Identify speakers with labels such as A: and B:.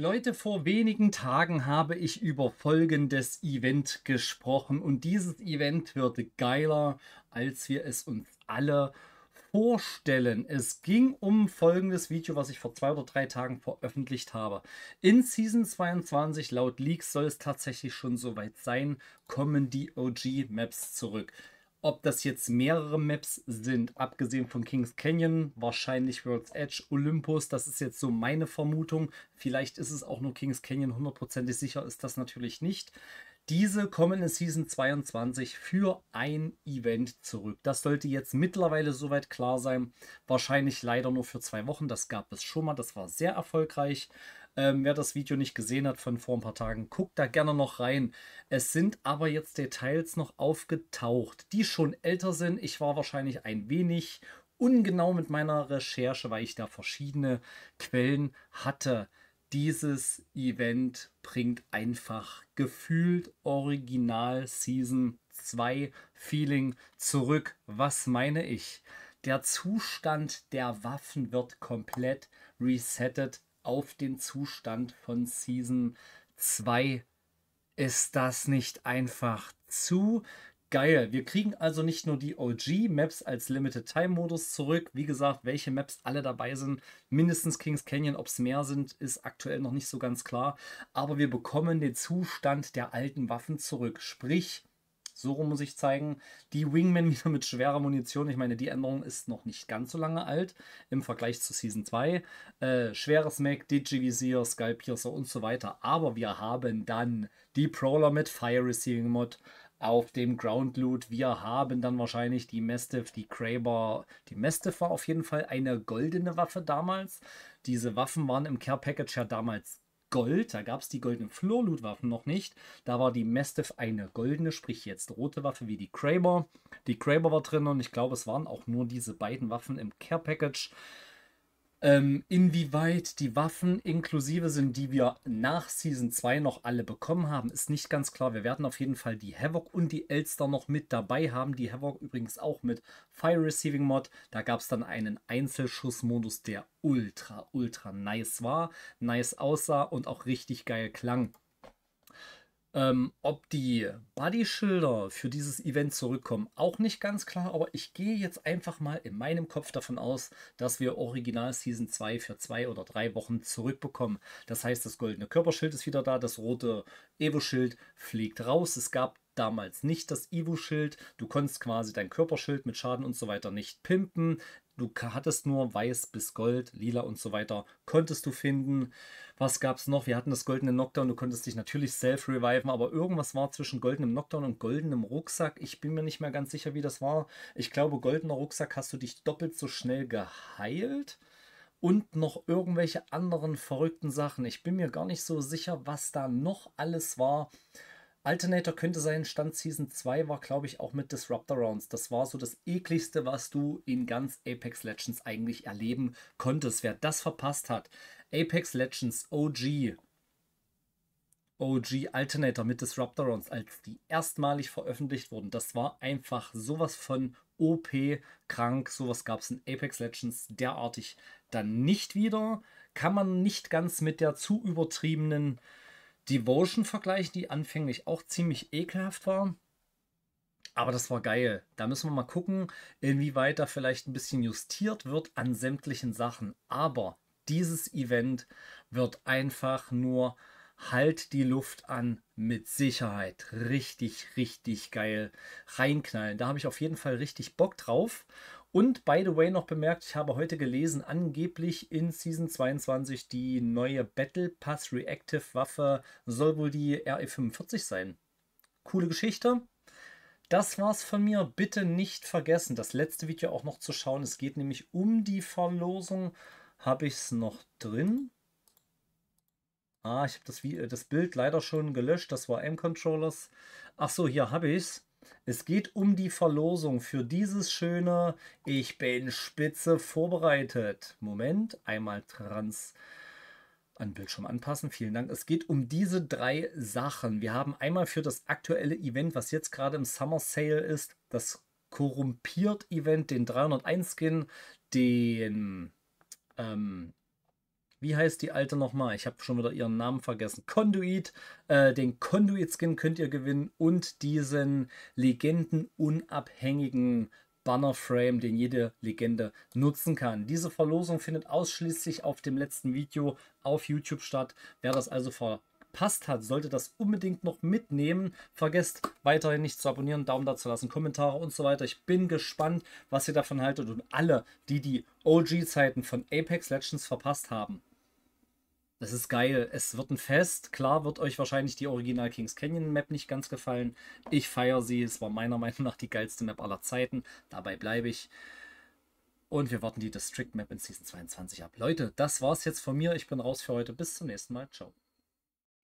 A: Leute, vor wenigen Tagen habe ich über folgendes Event gesprochen und dieses Event wird geiler, als wir es uns alle vorstellen. Es ging um folgendes Video, was ich vor zwei oder drei Tagen veröffentlicht habe. In Season 22, laut Leaks, soll es tatsächlich schon soweit sein, kommen die OG-Maps zurück. Ob das jetzt mehrere Maps sind, abgesehen von Kings Canyon, wahrscheinlich World's Edge, Olympus, das ist jetzt so meine Vermutung. Vielleicht ist es auch nur Kings Canyon, hundertprozentig sicher ist das natürlich nicht diese kommen in Season 22 für ein Event zurück. Das sollte jetzt mittlerweile soweit klar sein. Wahrscheinlich leider nur für zwei Wochen. Das gab es schon mal. Das war sehr erfolgreich. Ähm, wer das Video nicht gesehen hat von vor ein paar Tagen, guckt da gerne noch rein. Es sind aber jetzt Details noch aufgetaucht, die schon älter sind. Ich war wahrscheinlich ein wenig ungenau mit meiner Recherche, weil ich da verschiedene Quellen hatte dieses Event bringt einfach gefühlt Original Season 2 Feeling zurück. Was meine ich? Der Zustand der Waffen wird komplett resettet auf den Zustand von Season 2. Ist das nicht einfach zu Geil. Wir kriegen also nicht nur die OG-Maps als Limited-Time-Modus zurück. Wie gesagt, welche Maps alle dabei sind, mindestens Kings Canyon, ob es mehr sind, ist aktuell noch nicht so ganz klar. Aber wir bekommen den Zustand der alten Waffen zurück. Sprich, so rum muss ich zeigen, die Wingmen wieder mit schwerer Munition. Ich meine, die Änderung ist noch nicht ganz so lange alt im Vergleich zu Season 2. Äh, schweres Mac, Digivisier, Skypiercer und so weiter. Aber wir haben dann die Prowler mit Fire Receiving Mod, auf dem Ground Loot. Wir haben dann wahrscheinlich die Mastiff, die Kraber. Die Mastiff war auf jeden Fall eine goldene Waffe damals. Diese Waffen waren im Care Package ja damals Gold. Da gab es die goldenen Floor Loot Waffen noch nicht. Da war die Mastiff eine goldene, sprich jetzt rote Waffe wie die Kraber. Die Kraber war drin und ich glaube, es waren auch nur diese beiden Waffen im Care Package. Ähm, inwieweit die Waffen inklusive sind, die wir nach Season 2 noch alle bekommen haben, ist nicht ganz klar. Wir werden auf jeden Fall die Havoc und die Elster noch mit dabei haben. Die Havoc übrigens auch mit Fire Receiving Mod. Da gab es dann einen Einzelschussmodus, der ultra, ultra nice war, nice aussah und auch richtig geil klang. Ähm, ob die Buddy-Schilder für dieses Event zurückkommen, auch nicht ganz klar, aber ich gehe jetzt einfach mal in meinem Kopf davon aus, dass wir Original Season 2 für zwei oder drei Wochen zurückbekommen. Das heißt, das goldene Körperschild ist wieder da, das rote Evo-Schild fliegt raus. Es gab damals nicht das Evo-Schild. Du konntest quasi dein Körperschild mit Schaden und so weiter nicht pimpen du hattest nur weiß bis gold, lila und so weiter, konntest du finden. Was gab es noch? Wir hatten das goldene Knockdown, du konntest dich natürlich self-reviven, aber irgendwas war zwischen goldenem Knockdown und goldenem Rucksack. Ich bin mir nicht mehr ganz sicher, wie das war. Ich glaube, goldener Rucksack hast du dich doppelt so schnell geheilt und noch irgendwelche anderen verrückten Sachen. Ich bin mir gar nicht so sicher, was da noch alles war. Alternator könnte sein, Stand Season 2 war, glaube ich, auch mit Disruptor Rounds. Das war so das ekligste, was du in ganz Apex Legends eigentlich erleben konntest. Wer das verpasst hat, Apex Legends OG, OG Alternator mit Disruptor Rounds, als die erstmalig veröffentlicht wurden, das war einfach sowas von OP krank. Sowas gab es in Apex Legends derartig dann nicht wieder. Kann man nicht ganz mit der zu übertriebenen Devotion vergleichen, die anfänglich auch ziemlich ekelhaft war. Aber das war geil. Da müssen wir mal gucken, inwieweit da vielleicht ein bisschen justiert wird an sämtlichen Sachen. Aber dieses Event wird einfach nur halt die Luft an mit Sicherheit. Richtig, richtig geil reinknallen. Da habe ich auf jeden Fall richtig Bock drauf. Und by the way noch bemerkt, ich habe heute gelesen, angeblich in Season 22 die neue Battle Pass Reactive Waffe soll wohl die RE45 sein. Coole Geschichte. Das war's von mir. Bitte nicht vergessen, das letzte Video auch noch zu schauen. Es geht nämlich um die Verlosung. Habe ich es noch drin? Ah, ich habe das, äh, das, Bild leider schon gelöscht. Das war M-Controllers. Ach so, hier habe ich es. Es geht um die Verlosung für dieses schöne Ich bin spitze vorbereitet. Moment, einmal trans an Bildschirm anpassen. Vielen Dank. Es geht um diese drei Sachen. Wir haben einmal für das aktuelle Event, was jetzt gerade im Summer Sale ist, das korrumpiert Event, den 301 Skin, den ähm, wie heißt die alte nochmal? Ich habe schon wieder ihren Namen vergessen. Conduit. Äh, den Conduit-Skin könnt ihr gewinnen und diesen legendenunabhängigen Banner-Frame, den jede Legende nutzen kann. Diese Verlosung findet ausschließlich auf dem letzten Video auf YouTube statt. Wer das also verpasst hat, sollte das unbedingt noch mitnehmen. Vergesst weiterhin nicht zu abonnieren, Daumen da zu lassen, Kommentare und so weiter. Ich bin gespannt, was ihr davon haltet und alle, die die OG-Zeiten von Apex Legends verpasst haben. Das ist geil. Es wird ein Fest. Klar wird euch wahrscheinlich die Original Kings Canyon Map nicht ganz gefallen. Ich feiere sie. Es war meiner Meinung nach die geilste Map aller Zeiten. Dabei bleibe ich. Und wir warten die District Map in Season 22 ab. Leute, das war's jetzt von mir. Ich bin raus für heute. Bis zum nächsten Mal. Ciao.